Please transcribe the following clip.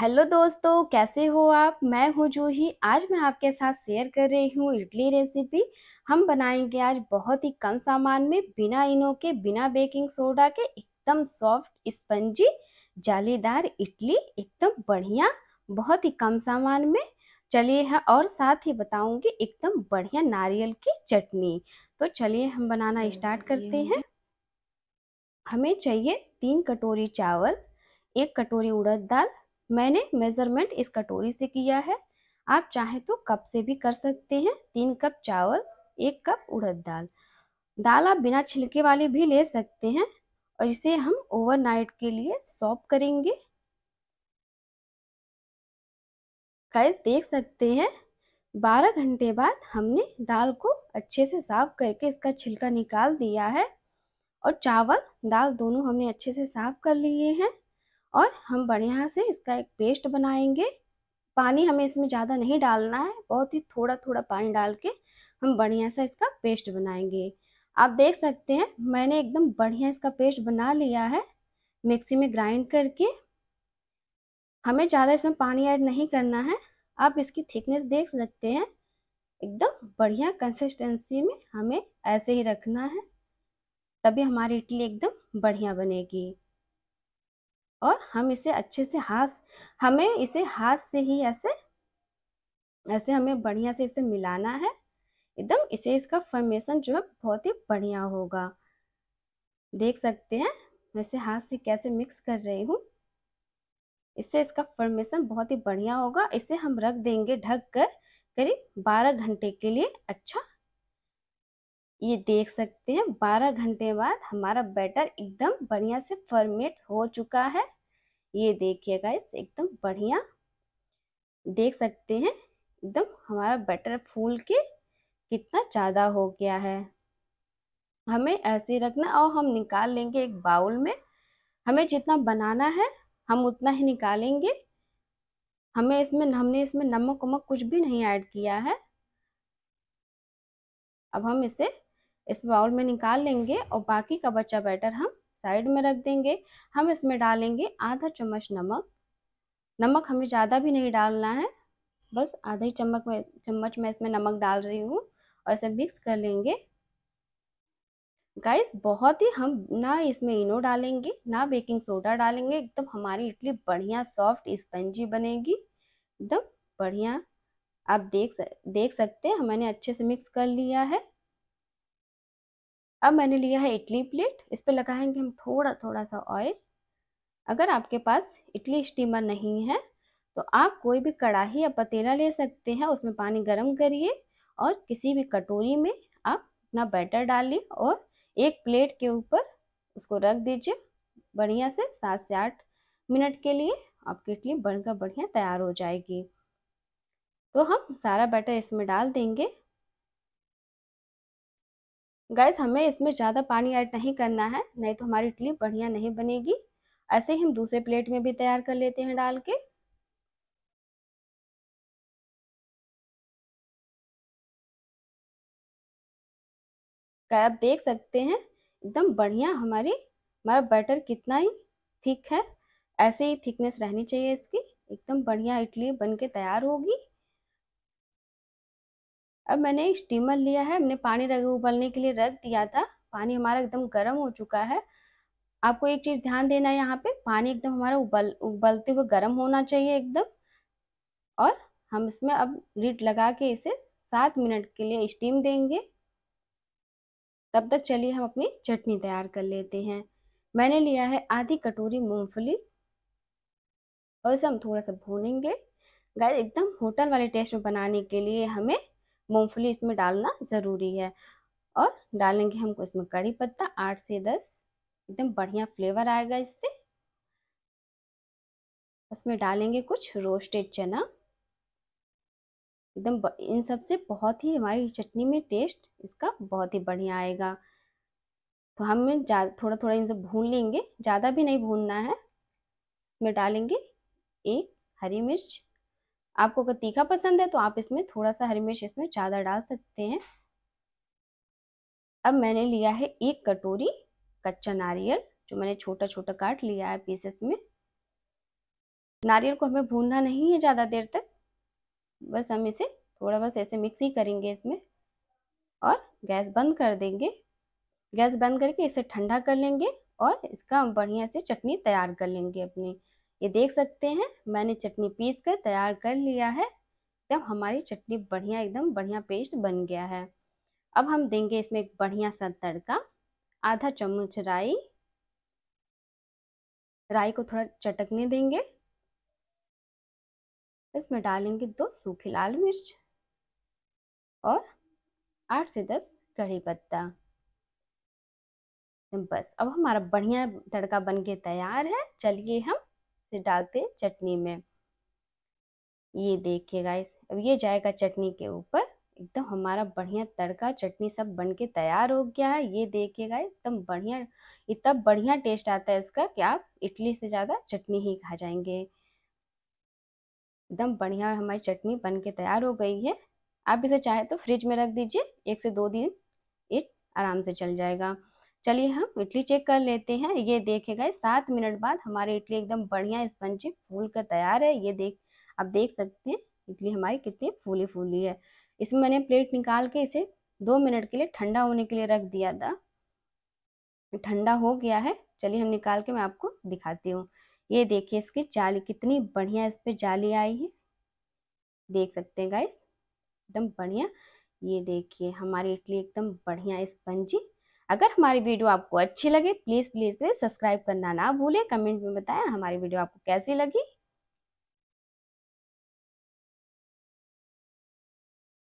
hello दोस्तों कैसे हो आप मैं हूँ जूही आज मैं आपके साथ शेयर कर रही हूँ इडली रेसिपी हम बनाएंगे आज बहुत ही कम सामान में बिना इनो के बिना बेकिंग सोडा के एकदम सॉफ्ट स्पंजी जालीदार इडली एकदम बढ़िया बहुत ही कम सामान में चलिए है हाँ, और साथ ही बताऊंगी एकदम बढ़िया नारियल की चटनी तो चलिए हम बनाना हम्म, स्टार्ट करते हैं हमें चाहिए तीन कटोरी चावल एक कटोरी उड़द दाल मैंने मेज़रमेंट इस कटोरी से किया है आप चाहें तो कप से भी कर सकते हैं तीन कप चावल एक कप उड़द दाल दाल आप बिना छिलके वाले भी ले सकते हैं और इसे हम ओवरनाइट के लिए सॉप करेंगे गाइस देख सकते हैं 12 घंटे बाद हमने दाल को अच्छे से साफ करके इसका छिलका निकाल दिया है और चावल दाल दोनों हमने अच्छे से साफ कर लिए हैं और हम बढ़िया से इसका एक पेस्ट बनाएंगे पानी हमें इसमें ज़्यादा नहीं डालना है बहुत ही थोड़ा थोड़ा पानी डाल के हम बढ़िया सा इसका पेस्ट बनाएंगे आप देख सकते हैं मैंने एकदम बढ़िया इसका पेस्ट बना लिया है मिक्सी में ग्राइंड करके हमें ज़्यादा इसमें पानी ऐड नहीं करना है आप इसकी थिकनेस देख सकते हैं एकदम बढ़िया कंसिस्टेंसी में हमें ऐसे ही रखना है तभी हमारी इडली एकदम बढ़िया बनेगी और हम इसे अच्छे से हाथ हमें इसे हाथ से ही ऐसे ऐसे हमें बढ़िया से इसे मिलाना है एकदम इसे इसका फॉर्मेशन जो है बहुत ही बढ़िया होगा देख सकते हैं इसे हाथ से कैसे मिक्स कर रही हूँ इससे इसका फॉर्मेशन बहुत ही बढ़िया होगा इसे हम रख देंगे ढक कर करीब 12 घंटे के लिए अच्छा ये देख सकते हैं 12 घंटे बाद हमारा बैटर एकदम बढ़िया से फर्मेट हो चुका है ये देखिएगा इस एकदम बढ़िया देख सकते हैं एकदम हमारा बैटर फूल के कितना ज़्यादा हो गया है हमें ऐसे रखना और हम निकाल लेंगे एक बाउल में हमें जितना बनाना है हम उतना ही निकालेंगे हमें इसमें हमने इसमें नमक उमक कुछ भी नहीं ऐड किया है अब हम इसे इस बाउल में निकाल लेंगे और बाकी का बचा बैटर हम साइड में रख देंगे हम इसमें डालेंगे आधा चम्मच नमक नमक हमें ज़्यादा भी नहीं डालना है बस आधा ही चम्मच में चम्मच में इसमें नमक डाल रही हूँ और इसे मिक्स कर लेंगे गाइस बहुत ही हम ना इसमें इनो डालेंगे ना बेकिंग सोडा डालेंगे एकदम हमारी इडली बढ़िया सॉफ्ट स्पंजी बनेगी एकदम बढ़िया आप देख देख सकते हैं मैंने अच्छे से मिक्स कर लिया है अब मैंने लिया है इडली प्लेट इस पर लगाएंगे हम थोड़ा थोड़ा सा ऑयल अगर आपके पास इडली स्टीमर नहीं है तो आप कोई भी कढ़ाही या पतीला ले सकते हैं उसमें पानी गर्म करिए और किसी भी कटोरी में आप अपना बैटर डालिए और एक प्लेट के ऊपर उसको रख दीजिए बढ़िया से सात से आठ मिनट के लिए आपकी इडली बनकर बढ़िया तैयार हो जाएगी तो हम सारा बैटर इसमें डाल देंगे गैस हमें इसमें ज़्यादा पानी ऐड नहीं करना है नहीं तो हमारी इडली बढ़िया नहीं बनेगी ऐसे ही हम दूसरे प्लेट में भी तैयार कर लेते हैं डाल के आप देख सकते हैं एकदम बढ़िया हमारी हमारा बैटर कितना ही थिक है ऐसे ही थिकनेस रहनी चाहिए इसकी एकदम बढ़िया इडली बन के तैयार होगी अब मैंने स्टीमर लिया है हमने पानी रख उबलने के लिए रख दिया था पानी हमारा एकदम गर्म हो चुका है आपको एक चीज़ ध्यान देना है यहाँ पे पानी एकदम हमारा उबल उबलते हुए गर्म होना चाहिए एकदम और हम इसमें अब लीड लगा के इसे सात मिनट के लिए स्टीम देंगे तब तक चलिए हम अपनी चटनी तैयार कर लेते हैं मैंने लिया है आधी कटोरी मूंगफली और इसे हम थोड़ा सा भूनेंगे गाय एकदम होटल वाले टेस्ट में बनाने के लिए हमें मूँगफली इसमें डालना ज़रूरी है और डालेंगे हमको इसमें कड़ी पत्ता आठ से दस एकदम बढ़िया फ्लेवर आएगा इससे उसमें डालेंगे कुछ रोस्टेड चना एकदम इन सब से बहुत ही हमारी चटनी में टेस्ट इसका बहुत ही बढ़िया आएगा तो हम थोड़ा थोड़ा इन सब भून लेंगे ज़्यादा भी नहीं भूनना है इसमें डालेंगे एक हरी मिर्च आपको अगर तीखा पसंद है तो आप इसमें थोड़ा सा हरी मिर्च इसमें ज़्यादा डाल सकते हैं अब मैंने लिया है एक कटोरी कच्चा नारियल जो मैंने छोटा छोटा काट लिया है पीसेस में नारियल को हमें भूनना नहीं है ज़्यादा देर तक बस हम इसे थोड़ा बस ऐसे मिक्स ही करेंगे इसमें और गैस बंद कर देंगे गैस बंद करके इसे ठंडा कर लेंगे और इसका हम बढ़िया से चटनी तैयार कर लेंगे अपनी ये देख सकते हैं मैंने चटनी पीस कर तैयार कर लिया है एकदम हमारी चटनी बढ़िया एकदम बढ़िया पेस्ट बन गया है अब हम देंगे इसमें एक बढ़िया सा तड़का आधा चम्मच राई राई को थोड़ा चटकने देंगे इसमें डालेंगे दो सूखी लाल मिर्च और आठ से दस कड़ी पत्ता बस अब हमारा बढ़िया तड़का बन के तैयार है चलिए हम से डालते चटनी में ये देखिए गाइस अब ये जाएगा चटनी के ऊपर एकदम हमारा बढ़िया तड़का चटनी सब बन के तैयार हो गया है ये देखिए गाइस एकदम बढ़िया इतना बढ़िया टेस्ट आता है इसका कि आप इडली से ज़्यादा चटनी ही खा जाएंगे एकदम बढ़िया हमारी चटनी बन के तैयार हो गई है आप इसे चाहे तो फ्रिज में रख दीजिए एक से दो दिन ये आराम से चल जाएगा चलिए हम इडली चेक कर लेते हैं ये देखे गए सात मिनट बाद हमारी इडली एकदम बढ़िया स्पंजी फूल कर तैयार है ये देख आप देख सकते हैं इडली हमारी कितनी फूली फूली है इसमें मैंने प्लेट निकाल के इसे दो मिनट के लिए ठंडा होने के लिए रख दिया था ठंडा हो गया है चलिए हम निकाल के मैं आपको दिखाती हूँ ये देखिए इसकी जाली कितनी बढ़िया इस पर जाली आई है देख सकते हैं गाइस एकदम बढ़िया ये देखिए हमारी इडली एकदम बढ़िया स्पंजी अगर हमारी वीडियो आपको अच्छी लगे प्लीज़ प्लीज़ प्लीज़ सब्सक्राइब करना ना भूलें कमेंट में बताएं हमारी वीडियो आपको कैसी लगी